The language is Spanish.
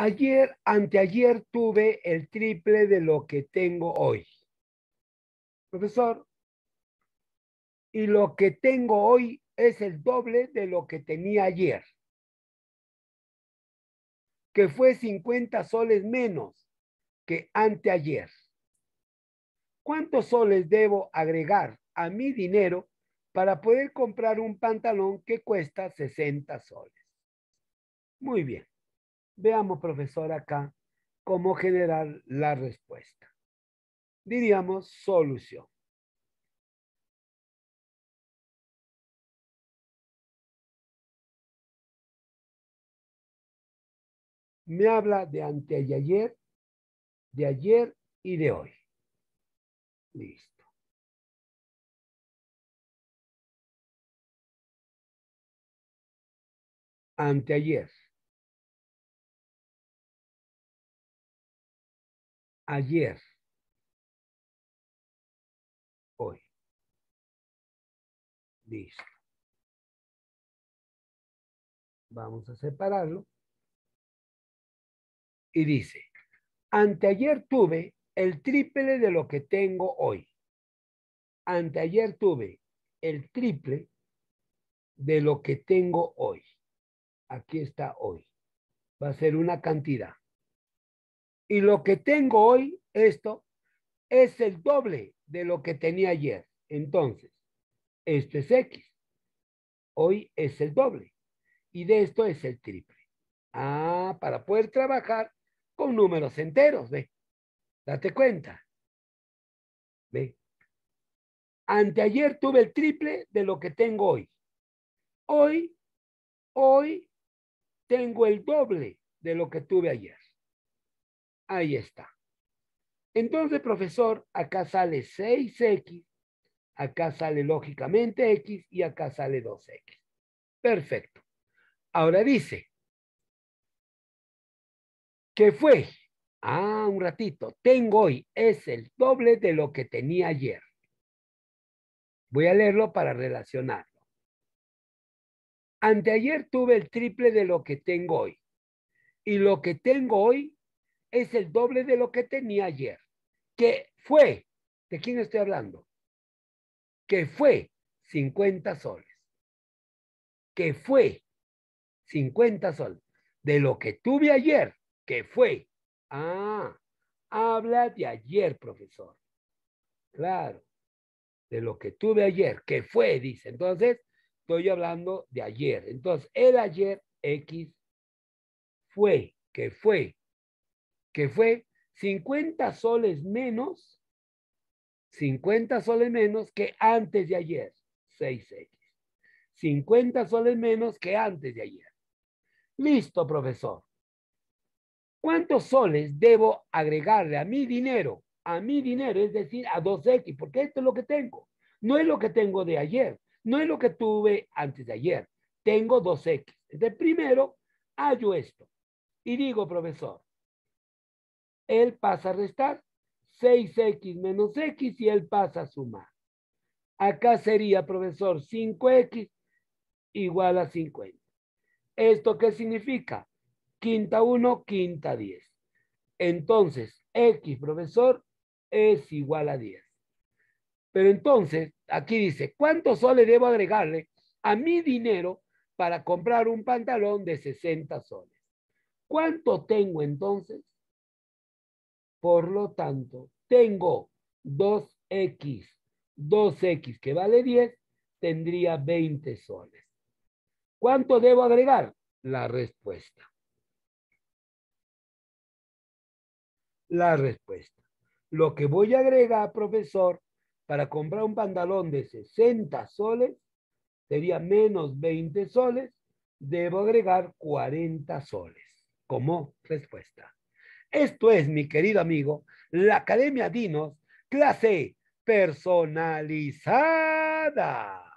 Ayer, anteayer tuve el triple de lo que tengo hoy. Profesor, y lo que tengo hoy es el doble de lo que tenía ayer, que fue 50 soles menos que anteayer. ¿Cuántos soles debo agregar a mi dinero para poder comprar un pantalón que cuesta 60 soles? Muy bien. Veamos, profesor, acá cómo generar la respuesta. Diríamos solución. me habla de anteayer, de ayer y de hoy. Listo. Anteayer. ayer, hoy. Listo. Vamos a separarlo. Y dice, anteayer tuve el triple de lo que tengo hoy. Anteayer tuve el triple de lo que tengo hoy. Aquí está hoy. Va a ser una cantidad. Y lo que tengo hoy, esto, es el doble de lo que tenía ayer. Entonces, esto es X. Hoy es el doble. Y de esto es el triple. Ah, para poder trabajar con números enteros, ve. Date cuenta. Ve. Anteayer tuve el triple de lo que tengo hoy. Hoy, hoy tengo el doble de lo que tuve ayer. Ahí está. Entonces, profesor, acá sale 6x, acá sale lógicamente x y acá sale 2x. Perfecto. Ahora dice, ¿qué fue? Ah, un ratito. Tengo hoy es el doble de lo que tenía ayer. Voy a leerlo para relacionarlo. Anteayer tuve el triple de lo que tengo hoy. Y lo que tengo hoy es el doble de lo que tenía ayer, que fue, ¿de quién estoy hablando? Que fue 50 soles, que fue 50 soles, de lo que tuve ayer, que fue, ah, habla de ayer, profesor. Claro, de lo que tuve ayer, que fue, dice. Entonces, estoy hablando de ayer. Entonces, el ayer X fue, que fue que fue 50 soles menos, 50 soles menos que antes de ayer, 6X. 50 soles menos que antes de ayer. Listo, profesor. ¿Cuántos soles debo agregarle a mi dinero? A mi dinero, es decir, a 2X, porque esto es lo que tengo. No es lo que tengo de ayer, no es lo que tuve antes de ayer. Tengo 2X. Entonces, primero, hallo esto. Y digo, profesor, él pasa a restar, 6x menos x y él pasa a sumar. Acá sería, profesor, 5x igual a 50. ¿Esto qué significa? Quinta 1, quinta 10. Entonces, x, profesor, es igual a 10. Pero entonces, aquí dice, ¿cuántos soles debo agregarle a mi dinero para comprar un pantalón de 60 soles? ¿Cuánto tengo entonces? Por lo tanto, tengo 2x, 2x que vale 10, tendría 20 soles. ¿Cuánto debo agregar? La respuesta. La respuesta. Lo que voy a agregar, profesor, para comprar un pantalón de 60 soles, sería menos 20 soles, debo agregar 40 soles como respuesta. Esto es, mi querido amigo, la Academia Dinos, clase personalizada.